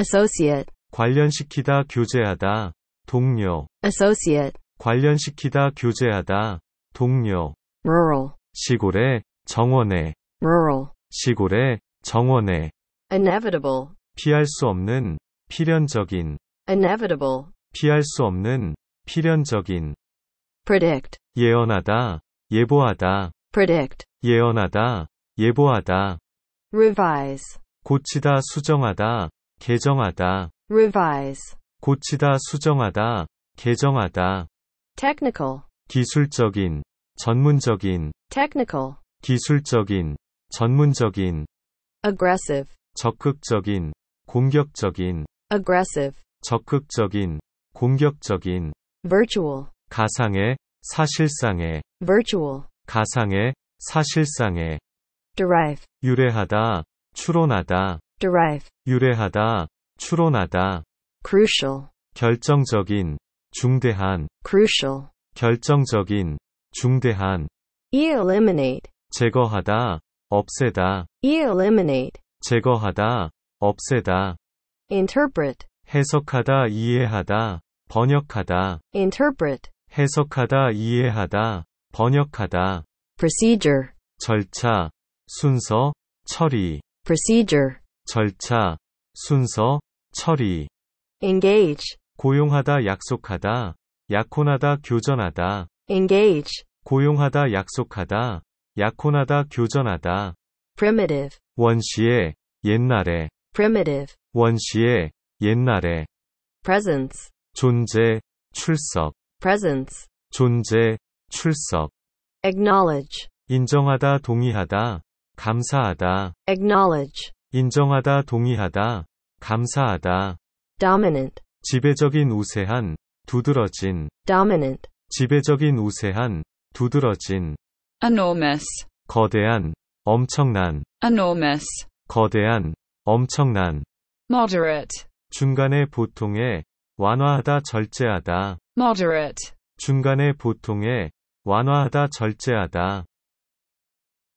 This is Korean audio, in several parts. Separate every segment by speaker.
Speaker 1: associate
Speaker 2: 관련시키다 교제하다 동료
Speaker 1: associate
Speaker 2: 관련시키다 교제하다 동료 rural 시골의 정원에 rural 시골의 정원에
Speaker 1: inevitable
Speaker 2: 피할 수 없는 필연적인
Speaker 1: inevitable
Speaker 2: 피할 수 없는 필연적인 predict 예언하다 예보하다 predict 예언하다 예보하다
Speaker 1: revise
Speaker 2: 고치다 수정하다 개정하다
Speaker 1: revise
Speaker 2: 고치다 수정하다 개정하다
Speaker 1: technical
Speaker 2: 기술적인 전문적인
Speaker 1: technical
Speaker 2: 기술적인 전문적인
Speaker 1: aggressive
Speaker 2: 적극적인 공격적인
Speaker 1: aggressive
Speaker 2: 적극적인 공격적인
Speaker 1: virtual
Speaker 2: 가상의 사실상의 virtual 가상의 사실상의 derive 유래하다 추론하다 derive 유래하다 추론하다 crucial 결정적인 중대한 crucial 결정적인 중대한
Speaker 1: eliminate
Speaker 2: 제거하다 없애다
Speaker 1: eliminate
Speaker 2: 제거하다 없애다
Speaker 1: interpret
Speaker 2: 해석하다 이해하다 번역하다
Speaker 1: interpret
Speaker 2: 해석하다 이해하다 번역하다 procedure 절차 순서 처리 procedure 절차, 순서, 처리.
Speaker 1: engage,
Speaker 2: 고용하다 약속하다, 약혼하다 교전하다.
Speaker 1: engage,
Speaker 2: 고용하다 약속하다, 약혼하다 교전하다.
Speaker 1: primitive,
Speaker 2: 원시의, 옛날에, primitive, 원시의, 옛날에.
Speaker 1: presence,
Speaker 2: 존재, 출석,
Speaker 1: presence,
Speaker 2: 존재, 출석.
Speaker 1: acknowledge,
Speaker 2: 인정하다 동의하다, 감사하다.
Speaker 1: acknowledge,
Speaker 2: 인정하다 동의하다 감사하다 dominant 지배적인 우세한 두드러진
Speaker 1: dominant
Speaker 2: 지배적인 우세한 두드러진 enormous 거대한 엄청난 enormous 거대한 엄청난
Speaker 1: moderate
Speaker 2: 중간에 보통의 완화하다 절제하다
Speaker 1: moderate
Speaker 2: 중간에 보통의 완화하다 절제하다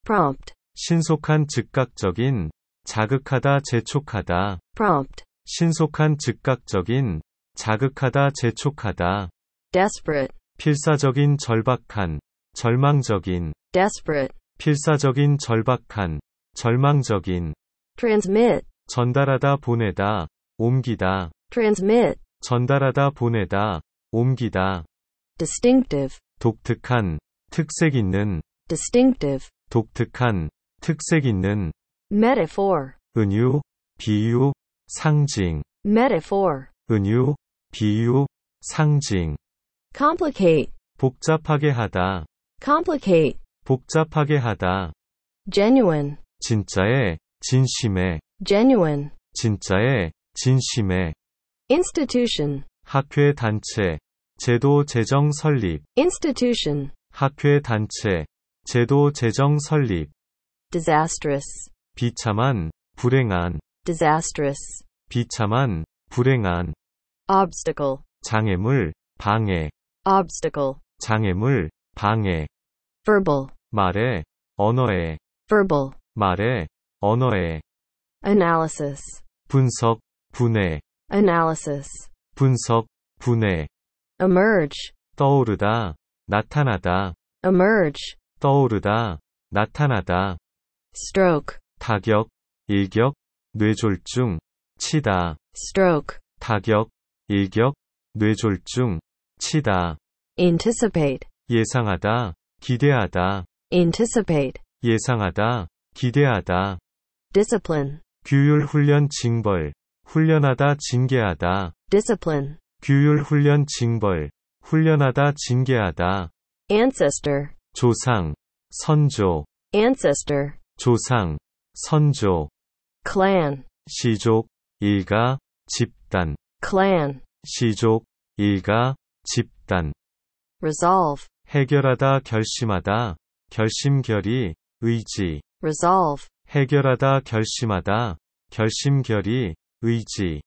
Speaker 2: prompt 신속한 즉각적인 자극하다 재촉하다 prompt 신속한 즉각적인 자극하다 재촉하다
Speaker 1: desperate
Speaker 2: 필사적인 절박한 절망적인
Speaker 1: desperate
Speaker 2: 필사적인 절박한 절망적인
Speaker 1: transmit
Speaker 2: 전달하다 보내다 옮기다
Speaker 1: transmit
Speaker 2: 전달하다 보내다 옮기다
Speaker 1: distinctive
Speaker 2: 독특한 특색 있는
Speaker 1: distinctive
Speaker 2: 독특한 특색 있는
Speaker 1: metaphor
Speaker 2: 은유 비유 상징
Speaker 1: metaphor
Speaker 2: 은유 비유 상징
Speaker 1: complicate
Speaker 2: 복잡하게 하다
Speaker 1: complicate
Speaker 2: 복잡하게 하다
Speaker 1: genuine
Speaker 2: 진짜의 진심의
Speaker 1: genuine
Speaker 2: 진짜의 진심의
Speaker 1: institution
Speaker 2: 학회 단체 제도 재정 설립
Speaker 1: institution
Speaker 2: 학회 단체 제도 재정 설립
Speaker 1: disastrous
Speaker 2: 비참한, 불행한,
Speaker 1: disastrous,
Speaker 2: 비참한, 불행한,
Speaker 1: obstacle,
Speaker 2: 장애물, 방해,
Speaker 1: obstacle,
Speaker 2: 장애물, 방해, verbal, 말에, 언어에, verbal, 말에, 언어에,
Speaker 1: analysis,
Speaker 2: 분석, 분해, analysis, 분석, 분해, emerge, 떠오르다, 나타나다, emerge, 떠오르다, 나타나다, stroke, 타격, 일격, 뇌졸중, 치다. stroke, 타격, 일격, 뇌졸중, 치다.
Speaker 1: anticipate,
Speaker 2: 예상하다, 기대하다.
Speaker 1: anticipate,
Speaker 2: 예상하다, 기대하다. discipline, 규율 훈련 징벌, 훈련하다 징계하다. discipline, 규율 훈련 징벌, 훈련하다 징계하다.
Speaker 1: ancestor,
Speaker 2: 조상, 선조,
Speaker 1: ancestor,
Speaker 2: 조상, 선조 clan 시족 일가 집단 clan 시족 일가 집단
Speaker 1: resolve
Speaker 2: 해결하다 결심하다 결심결이 의지
Speaker 1: resolve
Speaker 2: 해결하다 결심하다 결심결이 의지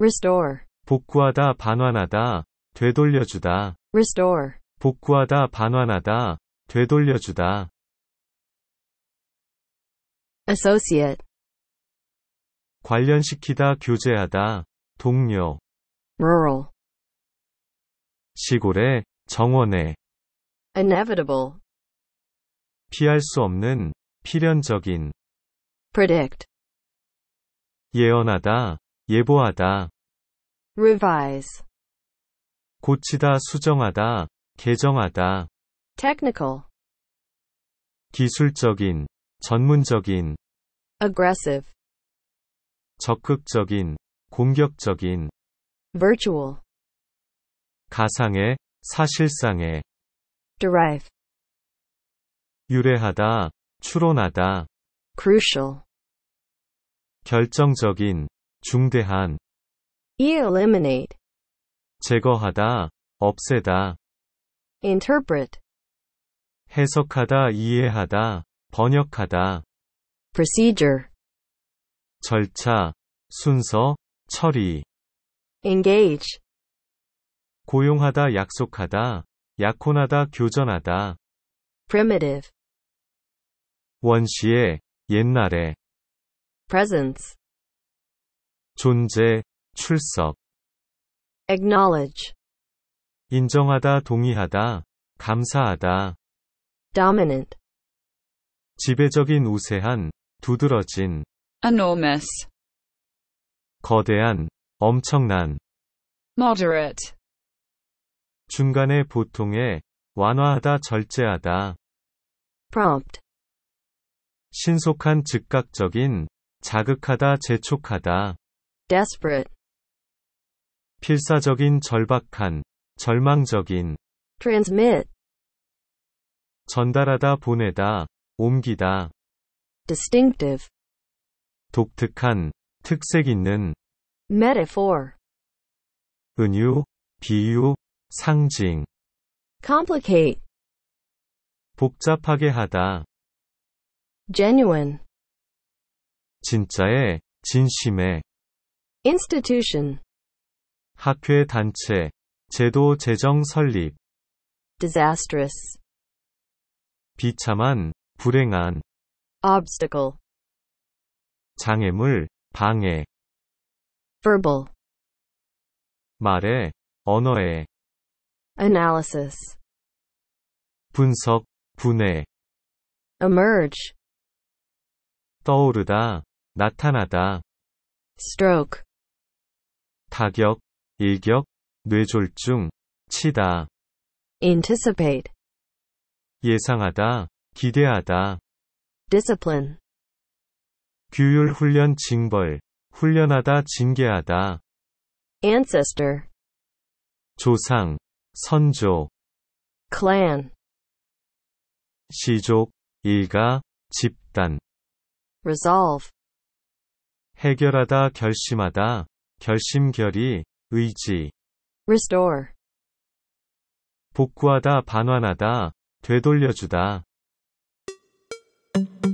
Speaker 1: restore
Speaker 2: 복구하다 반환하다 되돌려주다
Speaker 1: restore
Speaker 2: 복구하다 반환하다 되돌려주다
Speaker 1: associate
Speaker 2: 관련시키다 교제하다 동료 rural 시골의 정원에
Speaker 1: inevitable
Speaker 2: 피할 수 없는 필연적인 predict 예언하다 예보하다
Speaker 1: revise
Speaker 2: 고치다 수정하다 개정하다
Speaker 1: technical
Speaker 2: 기술적인 전문적인
Speaker 1: aggressive
Speaker 2: 적극적인 공격적인
Speaker 1: virtual
Speaker 2: 가상의 사실상의 derive 유래하다 추론하다 crucial 결정적인 중대한
Speaker 1: eliminate
Speaker 2: 제거하다 없애다
Speaker 1: interpret
Speaker 2: 해석하다 이해하다 번역하다
Speaker 1: procedure
Speaker 2: 절차, 순서, 처리
Speaker 1: engage
Speaker 2: 고용하다 약속하다, 약혼하다 교전하다
Speaker 1: primitive
Speaker 2: 원시에, 옛날에
Speaker 1: presence
Speaker 2: 존재, 출석
Speaker 1: acknowledge
Speaker 2: 인정하다 동의하다, 감사하다
Speaker 1: dominant
Speaker 2: 지배적인 우세한, 두드러진
Speaker 1: enormous
Speaker 2: 거대한 엄청난
Speaker 1: moderate
Speaker 2: 중간에 보통의 완화하다 절제하다 prompt 신속한 즉각적인 자극하다 재촉하다 desperate 필사적인 절박한 절망적인
Speaker 1: transmit
Speaker 2: 전달하다 보내다 옮기다
Speaker 1: distinctive
Speaker 2: 독특한, 특색 있는
Speaker 1: metaphor
Speaker 2: 은유, 비유, 상징
Speaker 1: complicate
Speaker 2: 복잡하게 하다
Speaker 1: genuine
Speaker 2: 진짜의, 진심의
Speaker 1: institution
Speaker 2: 학회 단체, 제도 재정 설립
Speaker 1: disastrous
Speaker 2: 비참한, 불행한
Speaker 1: obstacle 장애물, 방해 verbal 말에, 언어에 analysis 분석, 분해 emerge
Speaker 2: 떠오르다, 나타나다 stroke 타격, 일격, 뇌졸중, 치다
Speaker 1: anticipate
Speaker 2: 예상하다, 기대하다 discipline. 규율 훈련 징벌, 훈련하다 징계하다.
Speaker 1: ancestor.
Speaker 2: 조상, 선조. clan. 시족, 일가, 집단.
Speaker 1: resolve.
Speaker 2: 해결하다 결심하다, 결심결의, 의지. restore. 복구하다 반환하다, 되돌려주다. thank you